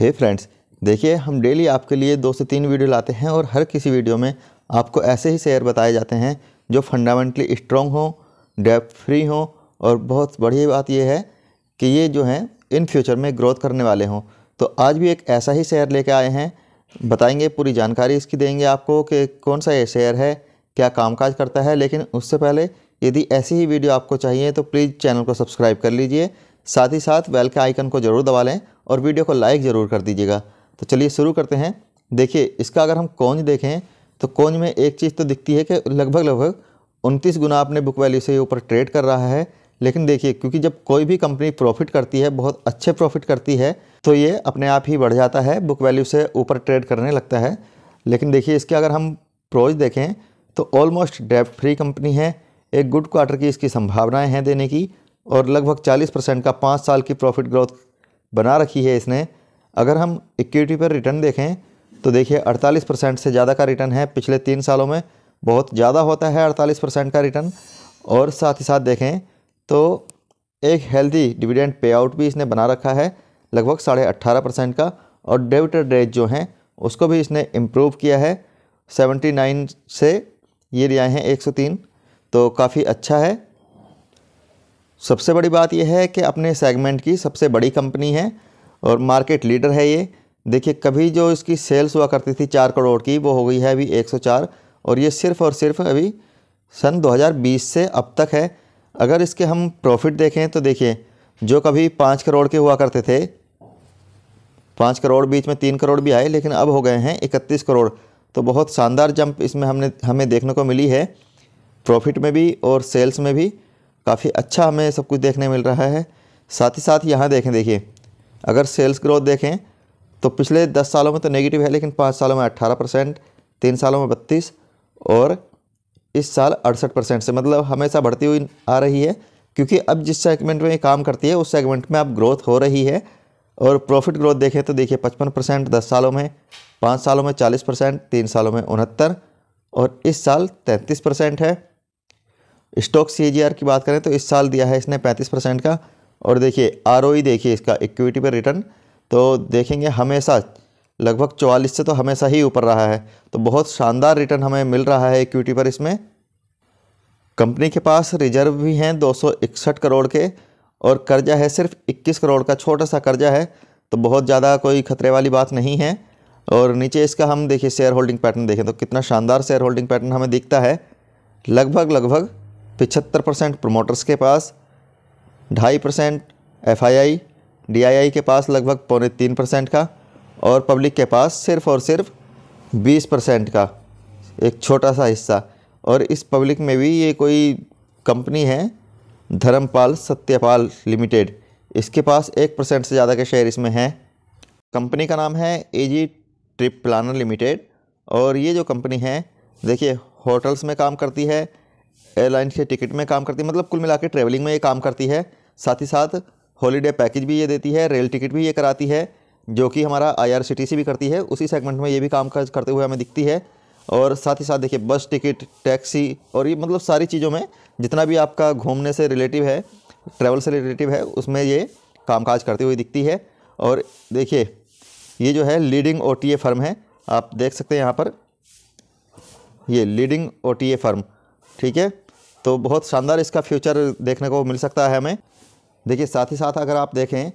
हे friends देखिए हम daily आपके लिए दो से तीन वीडियो लाते हैं और हर किसी वीडियो में आपको ऐसे ही शेयर बताए जाते हैं जो फंडामेंटली स्ट्रॉन्ग हों डेप फ्री हों और बहुत बढ़िया बात यह है कि ये जो हैं इन फ्यूचर में ग्रोथ करने वाले हों तो आज भी एक ऐसा ही शेयर लेके आए हैं बताएंगे पूरी जानकारी इसकी देंगे आपको कि कौन सा ये शेयर है क्या कामकाज करता है लेकिन उससे पहले यदि ऐसी ही वीडियो आपको चाहिए तो प्लीज़ चैनल को सब्सक्राइब कर लीजिए साथ ही साथ बेल के आइकन को ज़रूर दबा लें और वीडियो को लाइक ज़रूर कर दीजिएगा तो चलिए शुरू करते हैं देखिए इसका अगर हम कौन देखें तो कौन में एक चीज़ तो दिखती है कि लगभग लगभग उनतीस गुना अपने बुक वैल्यू से ऊपर ट्रेड कर रहा है लेकिन देखिए क्योंकि जब कोई भी कंपनी प्रॉफिट करती है बहुत अच्छे प्रॉफिट करती है तो ये अपने आप ही बढ़ जाता है बुक वैल्यू से ऊपर ट्रेड करने लगता है लेकिन देखिए इसके अगर हम प्रोज देखें तो ऑलमोस्ट डेप फ्री कंपनी है एक गुड क्वार्टर की इसकी संभावनाएं हैं देने की और लगभग 40 परसेंट का पाँच साल की प्रॉफिट ग्रोथ बना रखी है इसने अगर हम इक्विटी पर रिटर्न देखें तो देखिए 48 परसेंट से ज़्यादा का रिटर्न है पिछले तीन सालों में बहुत ज़्यादा होता है 48 परसेंट का रिटर्न और साथ ही साथ देखें तो एक हेल्दी डिविडेंड पे आउट भी इसने बना रखा है लगभग साढ़े अट्ठारह परसेंट का और डेबिट रेट जो हैं उसको भी इसने इम्प्रूव किया है सेवेंटी से ये ले आए हैं 103 तो काफ़ी अच्छा है सबसे बड़ी बात यह है कि अपने सेगमेंट की सबसे बड़ी कंपनी है और मार्केट लीडर है ये देखिए कभी जो इसकी सेल्स हुआ करती थी चार करोड़ की वो हो गई है अभी 104 और ये सिर्फ़ और सिर्फ अभी सन 2020 से अब तक है अगर इसके हम प्रॉफिट देखें तो देखिए जो कभी पाँच करोड़ के हुआ करते थे पाँच करोड़ बीच में तीन करोड़ भी आए लेकिन अब हो गए हैं इकतीस करोड़ तो बहुत शानदार जंप इसमें हमने हमें देखने को मिली है प्रॉफिट में भी और सेल्स में भी काफ़ी अच्छा हमें सब कुछ देखने मिल रहा है साथ ही साथ यहाँ देखें देखिए अगर सेल्स ग्रोथ देखें तो पिछले दस सालों में तो नेगेटिव है लेकिन पाँच सालों में अट्ठारह परसेंट तीन सालों में बत्तीस और इस साल अड़सठ परसेंट से मतलब हमेशा बढ़ती हुई आ रही है क्योंकि अब जिस सेगमेंट में ये काम करती है उस सेगमेंट में अब ग्रोथ हो रही है और प्रॉफिट ग्रोथ देखें तो देखिए पचपन परसेंट दस सालों में पाँच सालों में चालीस परसेंट तीन सालों में उनहत्तर और इस साल तैंतीस परसेंट है स्टॉक सी की बात करें तो इस साल दिया है इसने पैंतीस परसेंट का और देखिए आर e देखिए इसका इक्विटी पर रिटर्न तो देखेंगे हमेशा लगभग 44 से तो हमेशा ही ऊपर रहा है तो बहुत शानदार रिटर्न हमें मिल रहा है इक्विटी पर इसमें कंपनी के पास रिजर्व भी हैं दो करोड़ के और कर्जा है सिर्फ इक्कीस करोड़ का छोटा सा कर्जा है तो बहुत ज़्यादा कोई खतरे वाली बात नहीं है और नीचे इसका हम देखिए शेयर होल्डिंग पैटर्न देखें तो कितना शानदार शेयर होल्डिंग पैटर्न हमें दिखता है लगभग लगभग पिछहत्तर परसेंट प्रोमोटर्स के पास ढाई परसेंट एफ आई के पास लगभग पौने तीन परसेंट का और पब्लिक के पास सिर्फ़ और सिर्फ बीस परसेंट का एक छोटा सा हिस्सा और इस पब्लिक में भी ये कोई कंपनी है धर्मपाल सत्यपाल लिमिटेड इसके पास एक परसेंट से ज़्यादा के शेयर इसमें हैं कंपनी का नाम है easy trip planner limited और ये जो कंपनी है देखिए होटल्स में काम करती है एयरलाइन के टिकट में काम करती है मतलब कुल मिला के ट्रैवलिंग में ये काम करती है साथ ही साथ हॉलीडे पैकेज भी ये देती है रेल टिकट भी ये कराती है जो कि हमारा आईआरसीटीसी भी करती है उसी सेगमेंट में ये भी काम करते हुए हमें दिखती है और साथ ही साथ देखिए बस टिकट टैक्सी और ये मतलब सारी चीज़ों में जितना भी आपका घूमने से रिलेटिव है ट्रैवल से रिलेटिव है उसमें ये कामकाज करती हुई दिखती है और देखिए ये जो है लीडिंग ओ फर्म है आप देख सकते हैं यहाँ पर ये लीडिंग ओ फर्म ठीक है तो बहुत शानदार इसका फ्यूचर देखने को मिल सकता है हमें देखिए साथ ही साथ अगर आप देखें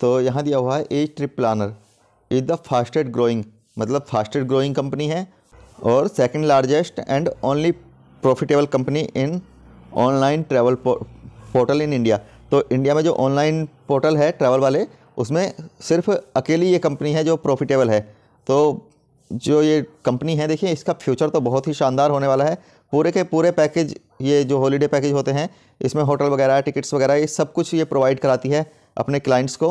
तो यहाँ दिया हुआ है easy trip planner is the fastest growing मतलब फास्टेस्ट ग्रोइंग कंपनी है और second largest and only profitable company in online travel portal in India तो इंडिया में जो ऑनलाइन पोर्टल है ट्रैवल वाले उसमें सिर्फ अकेली ये कंपनी है जो प्रॉफिटेबल है तो जो ये कंपनी है देखिए इसका फ्यूचर तो बहुत ही शानदार होने वाला है पूरे के पूरे पैकेज ये जो हॉलीडे पैकेज होते हैं इसमें होटल वगैरह टिकट्स वगैरह ये सब कुछ ये प्रोवाइड कराती है अपने क्लाइंट्स को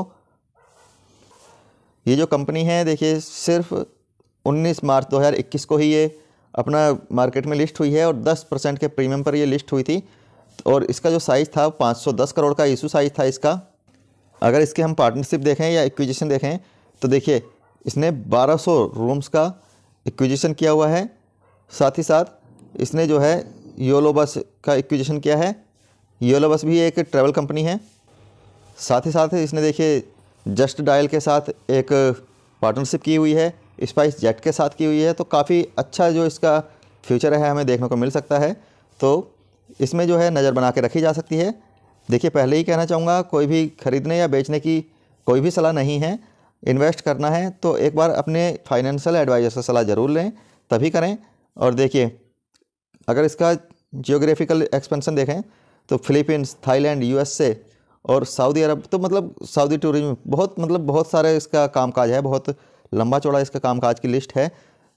ये जो कंपनी है देखिए सिर्फ 19 मार्च 2021 को ही ये अपना मार्केट में लिस्ट हुई है और 10 परसेंट के प्रीमियम पर ये लिस्ट हुई थी और इसका जो साइज़ था 510 करोड़ का इशू साइज़ था इसका अगर इसके हम पार्टनरशिप देखें या एक्विजिशन देखें तो देखिए इसने 1200 रूम्स का एक्विजिशन किया हुआ है साथ ही साथ इसने जो है योलोबस का एक्विजिशन किया है योलोबस भी एक ट्रैवल कंपनी है साथ ही साथ इसने देखिए जस्ट डायल के साथ एक पार्टनरशिप की हुई है स्पाइस जेट के साथ की हुई है तो काफ़ी अच्छा जो इसका फ्यूचर है हमें देखने को मिल सकता है तो इसमें जो है नज़र बना के रखी जा सकती है देखिए पहले ही कहना चाहूँगा कोई भी ख़रीदने या बेचने की कोई भी सलाह नहीं है इन्वेस्ट करना है तो एक बार अपने फाइनेंशियल एडवाइज़र से सलाह ज़रूर लें तभी करें और देखिए अगर इसका जियोग्राफिकल एक्सपेंशन देखें तो फिलीपींस थाईलैंड यूएसए और सऊदी अरब तो मतलब सऊदी टूरिज्म बहुत मतलब बहुत सारे इसका कामकाज है बहुत लंबा चौड़ा इसका कामकाज की लिस्ट है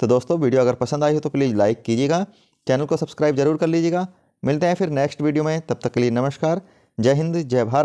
तो दोस्तों वीडियो अगर पसंद आई हो तो प्लीज़ लाइक कीजिएगा चैनल को सब्सक्राइब जरूर कर लीजिएगा मिलते हैं फिर नेक्स्ट वीडियो में तब तक के लिए नमस्कार जय हिंद जय भारत